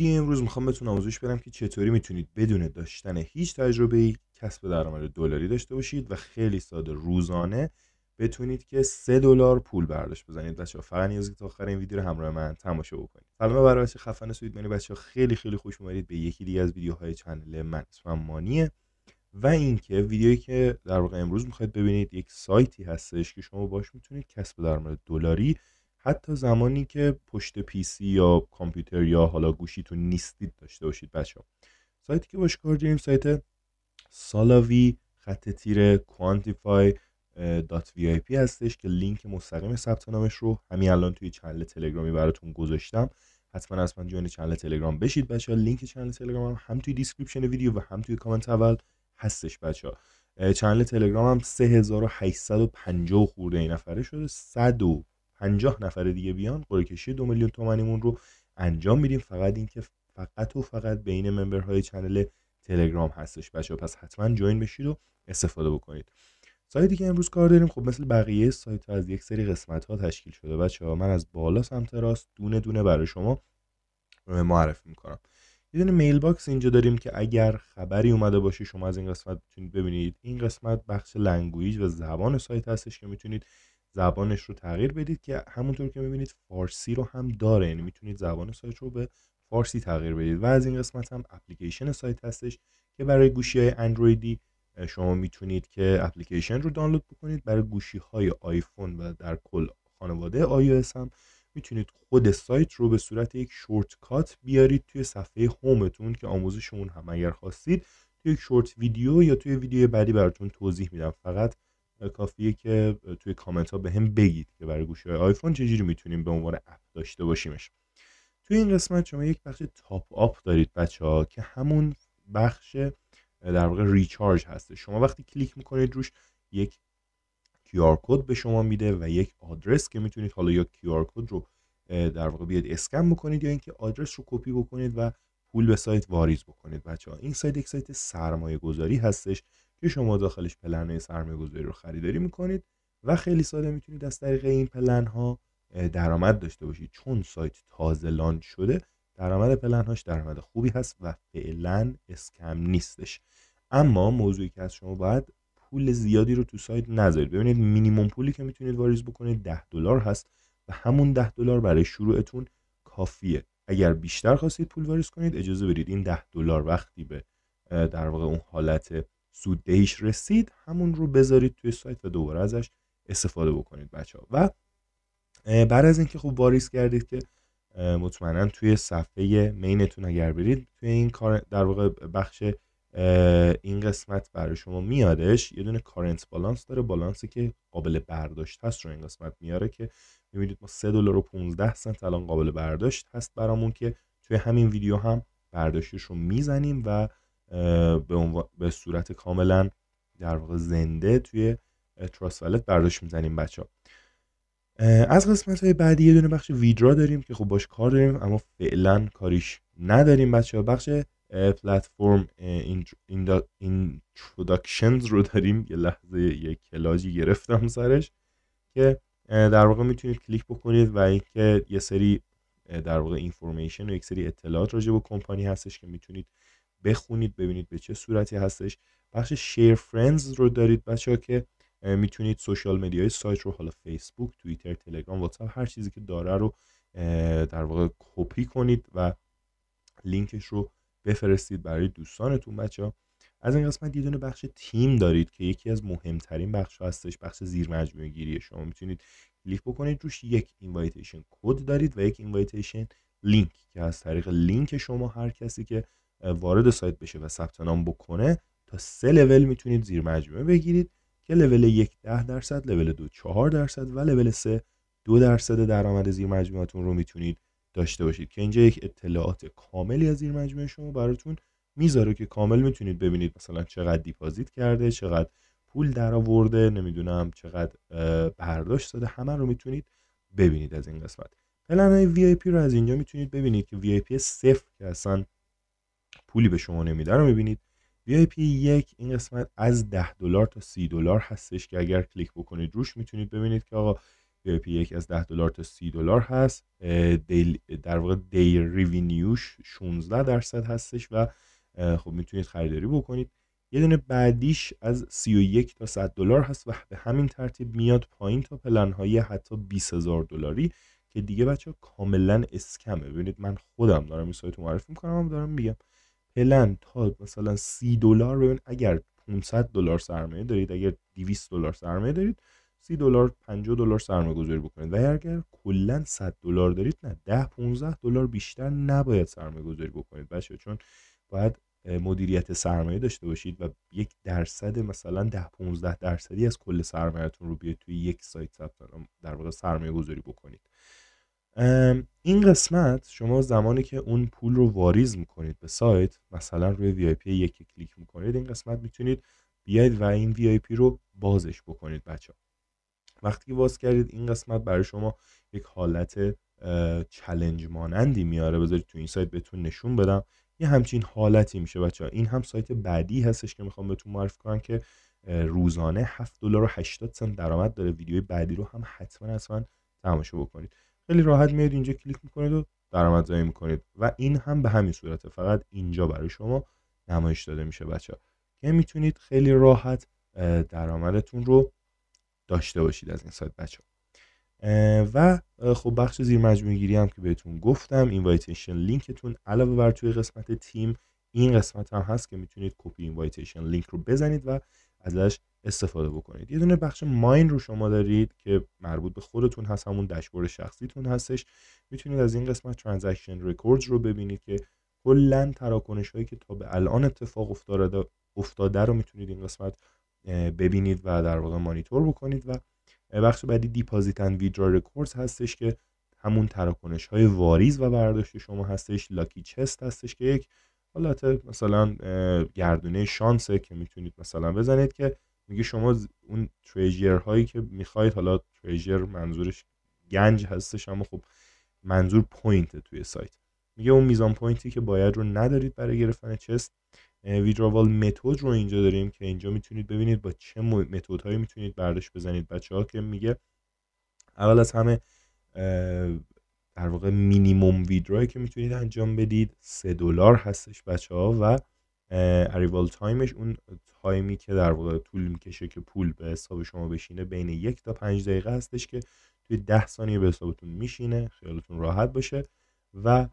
ویدیو امروز میخوام بهتون آموزش بدم که چطوری میتونید بدون داشتن هیچ تجربه ای کسب درآمد دلاری داشته باشید و خیلی ساده روزانه بتونید که 3 دلار پول برداشت بزنید بچه‌ها فقط نیاز تا آخر این ویدیو رو همراه من تماشا بکنید سلام برای بچه خفن بچه بچه‌ها خیلی خیلی خوش اومدید به یکی دیگه از ویدیوهای چنل من اسمم مانیه و اینکه ویدیویی که در واقع امروز میخواید ببینید یک سایتی هستش که شما باش میتونید کسب درآمد دلاری حتی زمانی که پشت پیسی یا کامپیوتر یا حالا گوشیتون نیستید داشته باشید بچه ها. سایتی که باش کار داریم سایت سالاوی خط تیر کوانتیفای دات وی آی پی هستش که لینک مستقیم ثبت نامش رو همین الان توی چنل تلگرامی براتون گذاشتم حتما حتما جوین چنل تلگرام بشید بچه ها لینک چنل تلگرام هم, هم توی دیسکریپشن ویدیو و هم توی کامنت اول هستش بچه ها چنل تلگرام هم 3850 خورده این نفره شده 100 50 نفر دیگه بیان قرکشی کشی دو میلیون تومنیمون رو انجام میدیم فقط اینکه فقط و فقط بین ممبرهای چنل تلگرام هستش بچه پس حتما جوین بشید و استفاده بکنید سایتی که امروز کار داریم خب مثل بقیه سایت ها از یک سری قسمت ها تشکیل شده بچه ها من از بالا سمت راست دونه دونه برای شما معرفی میکنم یه دونه میل باکس اینجا داریم که اگر خبری اومده باشه شما از این قسمت میتونید ببینید این قسمت بخش لنگویج و زبان سایت هستش که میتونید زبانش رو تغییر بدید که همونطور که میبینید فارسی رو هم داره یعنی میتونید زبان سایت رو به فارسی تغییر بدید و از این قسمت هم اپلیکیشن سایت هستش که برای گوشی های اندرویدی شما میتونید که اپلیکیشن رو دانلود بکنید برای گوشی های آیفون و در کل خانواده iOS هم میتونید خود سایت رو به صورت یک کات بیارید توی صفحه هومتون که آموزش هم اگر خواستید توی یک شورت ویدیو یا توی ویدیو بعدی براتون توضیح میدم فقط کافیه که توی کامنت ها به هم بگید که برای گوشی های آیفون چجوری میتونیم به عنوان اپ داشته باشیمش توی این قسمت شما یک بخش تاپ آپ دارید بچه ها که همون بخش در واقع ریچارج هسته شما وقتی کلیک میکنید روش یک QR کد به شما میده و یک آدرس که میتونید حالا یا QR کد رو در واقع بیاد اسکن بکنید یا اینکه آدرس رو کپی بکنید و پول به سایت واریز بکنید بچه ها این سایت یک سایت سرمایه گذاری هستش که شما داخلش پلن های سرمایه گذاری رو خریداری میکنید و خیلی ساده میتونید از طریق این پلن ها درآمد داشته باشید چون سایت تازه لانچ شده درآمد پلن هاش درآمد خوبی هست و فعلا اسکم نیستش اما موضوعی که از شما باید پول زیادی رو تو سایت نذارید ببینید مینیمم پولی که میتونید واریز بکنید 10 دلار هست و همون 10 دلار برای شروعتون کافیه اگر بیشتر خواستید پول واریز کنید اجازه بدید این 10 دلار وقتی به در واقع اون حالت دهیش رسید همون رو بذارید توی سایت و دوباره ازش استفاده بکنید بچه ها و بعد از اینکه خوب واریز کردید که مطمئنا توی صفحه مینتون اگر برید توی این کار در واقع بخش این قسمت برای شما میادش یه دونه کارنت بالانس داره بالانسی که قابل برداشت هست رو این قسمت میاره که میبینید ما 3 دلار و 15 سنت الان قابل برداشت هست برامون که توی همین ویدیو هم برداشتش رو میزنیم و به, به صورت کاملا در واقع زنده توی تراس والت برداشت میزنیم بچه ها از قسمت های بعدی یه دونه بخش ویدرا داریم که خب باش کار داریم اما فعلا کاریش نداریم بچه ها بخش پلتفرم اینترودکشنز رو داریم یه لحظه یه کلاجی گرفتم سرش که در واقع میتونید کلیک بکنید و اینکه یه سری در واقع اینفورمیشن و یک سری اطلاعات راجع به کمپانی هستش که میتونید بخونید ببینید به چه صورتی هستش بخش شیر فرندز رو دارید بچه که میتونید سوشال مدیاهای سایت رو حالا فیسبوک توییتر تلگرام واتساپ هر چیزی که داره رو در واقع کپی کنید و لینکش رو بفرستید برای دوستانتون بچه از این قسمت یه دونه بخش تیم دارید که یکی از مهمترین بخش ها هستش بخش زیر مجموعه گیری شما میتونید کلیک بکنید روش یک اینوایتیشن کد دارید و یک اینوایتیشن لینک که از طریق لینک شما هر کسی که وارد سایت بشه و ثبت نام بکنه تا سه لول میتونید زیر مجموعه بگیرید که لول یک ده درصد لول دو چهار درصد و لول سه دو درصد درآمد زیر مجموعتون رو میتونید داشته باشید که اینجا یک اطلاعات کاملی از زیر مجموعه شما براتون میذاره که کامل میتونید ببینید مثلا چقدر دیپازیت کرده چقدر پول درآورده نمیدونم چقدر برداشت داده همه رو میتونید ببینید از این قسمت پلن وی آی پی رو از اینجا میتونید ببینید که وی آی پی صفر که اصلا پولی به شما نمیده رو میبینید پی یک این قسمت از 10 دلار تا 30 دلار هستش که اگر کلیک بکنید روش میتونید ببینید که آقا پی یک از 10 دلار تا 30 دلار هست در واقع دی ریوینیوش 16 درصد هستش و خب میتونید خریداری بکنید یه دونه بعدیش از 31 تا 100 دلار هست و به همین ترتیب میاد پایین تا پلن های حتی 20,000 هزار دلاری که دیگه بچه کاملا اسکمه ببینید من خودم دارم این سایت معرفی میکنم دارم میگم پلن تا مثلا سی دلار ببین اگر 500 دلار سرمایه دارید اگر 200 دلار سرمایه دارید 30 دلار 50 دلار سرمایه گذاری بکنید و اگر کلا 100 دلار دارید نه 10 15 دلار بیشتر نباید سرمایه گذاری بکنید بچه چون باید مدیریت سرمایه داشته باشید و یک درصد مثلا 10 15 درصدی از کل سرمایهتون رو بیاید توی یک سایت ثبت در واقع سرمایه گذاری بکنید این قسمت شما زمانی که اون پول رو واریز میکنید به سایت مثلا روی وی آی پی یک کلیک میکنید این قسمت میتونید بیاید و این وی آی پی رو بازش بکنید بچه وقتی که باز کردید این قسمت برای شما یک حالت چلنج مانندی میاره بذارید تو این سایت بهتون نشون بدم یه همچین حالتی میشه بچه این هم سایت بعدی هستش که میخوام بهتون معرفی کنم که روزانه 7 دلار و 80 سنت درآمد داره ویدیوی بعدی رو هم حتما حتما تماشا بکنید خیلی راحت میاد اینجا کلیک میکنید و درآمدزایی میکنید و این هم به همین صورته فقط اینجا برای شما نمایش داده میشه بچه که میتونید خیلی راحت درآمدتون رو داشته باشید از این سایت بچه و خب بخش زیر مجموعه گیری هم که بهتون گفتم اینوایتیشن لینکتون علاوه بر توی قسمت تیم این قسمت هم هست که میتونید کپی اینوایتیشن لینک رو بزنید و ازش استفاده بکنید یه دونه بخش ماین رو شما دارید که مربوط به خودتون هست همون داشبورد شخصیتون هستش میتونید از این قسمت ترانزکشن رکوردز رو ببینید که کلا تراکنش هایی که تا به الان اتفاق افتاده افتاده رو میتونید این قسمت ببینید و در واقع مانیتور بکنید و بخش بعدی دیپازیت اند ویدرا رکوردز هستش که همون تراکنش های واریز و برداشت شما هستش لاکی چست هستش که یک حالت مثلا گردونه شانسه که میتونید مثلا بزنید که میگه شما اون تریجر هایی که میخواید حالا تریجر منظورش گنج هستش اما خب منظور پوینت توی سایت میگه اون میزان پوینتی که باید رو ندارید برای گرفتن چست ویدراوال متد رو اینجا داریم که اینجا میتونید ببینید با چه متد هایی میتونید برداشت بزنید بچه ها که میگه اول از همه در واقع مینیموم ویدرایی که میتونید انجام بدید سه دلار هستش بچه ها و اریوال تایمش اون تایمی که در واقع طول میکشه که پول به حساب شما بشینه بین یک تا پنج دقیقه هستش که توی ده ثانیه به حسابتون میشینه خیالتون راحت باشه و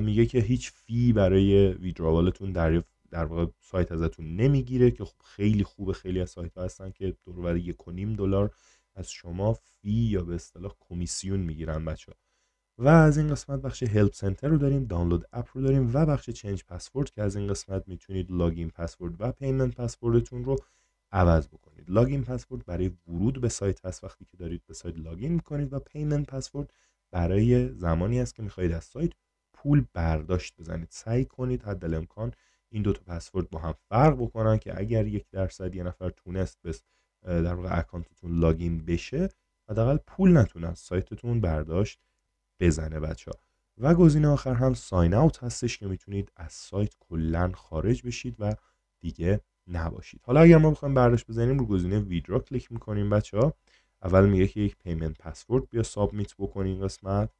میگه که هیچ فی برای ویدراوالتون در در واقع سایت ازتون نمیگیره که خب خیلی خوبه خیلی از سایت ها هستن که دور یک و نیم دلار از شما فی یا به اصطلاح کمیسیون میگیرن بچه و از این قسمت بخش هلپ سنتر رو داریم دانلود اپ رو داریم و بخش چنج پسورد که از این قسمت میتونید لاگین پسورد و پیمنت پسوردتون رو عوض بکنید لاگین پسورد برای ورود به سایت هست وقتی که دارید به سایت لاگین میکنید و پیمنت پسورد برای زمانی است که میخواهید از سایت پول برداشت بزنید سعی کنید حد امکان این دو تا پسورد با هم فرق بکنن که اگر یک درصد یه نفر تونست به در واقع اکانتتون لاگین بشه حداقل پول نتونه از سایتتون برداشت بزنه بچه ها و گزینه آخر هم ساین اوت هستش که میتونید از سایت کلا خارج بشید و دیگه نباشید حالا اگر ما بخوایم برداشت بزنیم رو گزینه ویدرا کلیک میکنیم بچه ها اول میگه که یک پیمنت پسورد بیا سابمیت این قسمت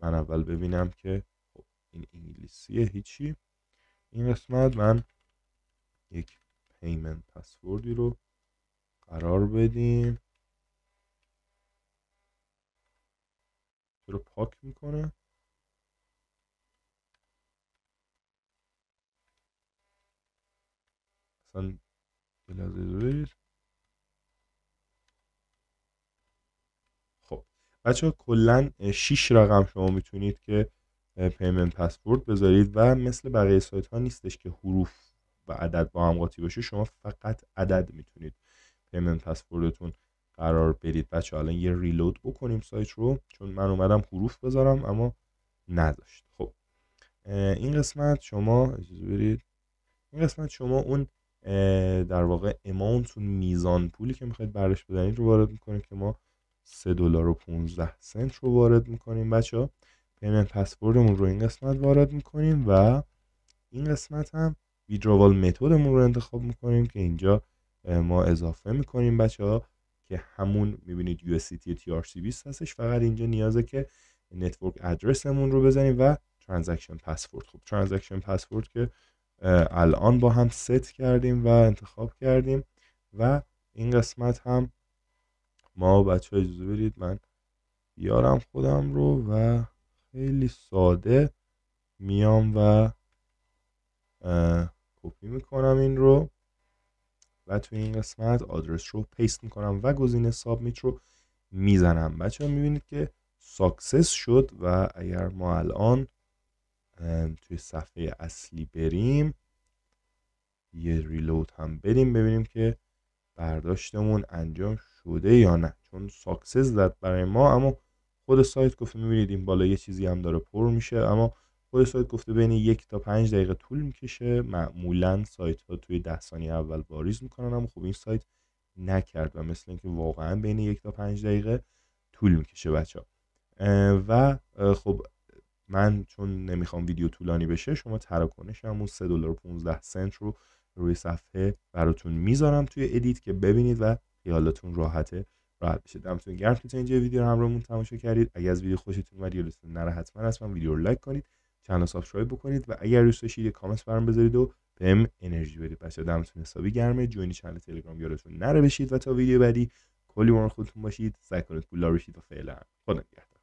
من اول ببینم که خب این انگلیسیه هیچی این قسمت من یک پیمنت پسوردی رو قرار بدیم رو پاک میکنه خب بچه کلن 6 رقم شما میتونید که پیمنت پسورد بذارید و مثل بقیه سایت ها نیستش که حروف و عدد با هم قاطی باشه شما فقط عدد میتونید پیمنت پسوردتون قرار بدید بچه الان یه ریلود بکنیم سایت رو چون من اومدم حروف بذارم اما نداشت خب این قسمت شما اجازه برید این قسمت شما اون در واقع اماونت اون میزان پولی که میخواید برش بدنید رو وارد میکنیم که ما 3 دلار و 15 سنت رو وارد میکنیم بچه ها پیمنت پسوردمون رو این قسمت وارد میکنیم و این قسمت هم ویدراوال متدمون رو انتخاب میکنیم که اینجا ما اضافه میکنیم بچه ها که همون میبینید USDT TRC20 هستش فقط اینجا نیازه که نتورک ادرسمون رو بزنیم و ترانزکشن پسورد خب ترانزکشن پاسورد که الان با هم ست کردیم و انتخاب کردیم و این قسمت هم ما بچه اجازه بدید من بیارم خودم رو و خیلی ساده میام و کپی میکنم این رو و توی این قسمت آدرس رو پیست میکنم و گزینه سابمیت رو میزنم بچه ها میبینید که ساکسس شد و اگر ما الان توی صفحه اصلی بریم یه ریلود هم بریم ببینیم که برداشتمون انجام شده یا نه چون ساکسس زد برای ما اما خود سایت گفت میبینید این بالا یه چیزی هم داره پر میشه اما خود سایت گفته بین یک تا پنج دقیقه طول میکشه معمولا سایت ها توی ده ثانیه اول واریز میکنن اما خب این سایت نکرد و مثل اینکه واقعا بین یک تا پنج دقیقه طول میکشه بچه ها و خب من چون نمیخوام ویدیو طولانی بشه شما تراکنش همون 3 دلار 15 سنت رو روی صفحه براتون میذارم توی ادیت که ببینید و خیالتون راحته راحت بشه دمتون گرم که تا اینجا ویدیو رو همراهمون تماشا کردید اگر از ویدیو خوشتون اومد یا نره حتما ویدیو رو لایک کنید چنل سابسکرایب بکنید و اگر دوست داشتید کامنت برام بذارید و بهم انرژی بدید بچه دمتون حسابی گرمه جوین چنل تلگرام یادتون نره بشید و تا ویدیو بعدی کلی مراقب خودتون باشید سعی کنید پولدار بشید و فعلا خدا نگهدار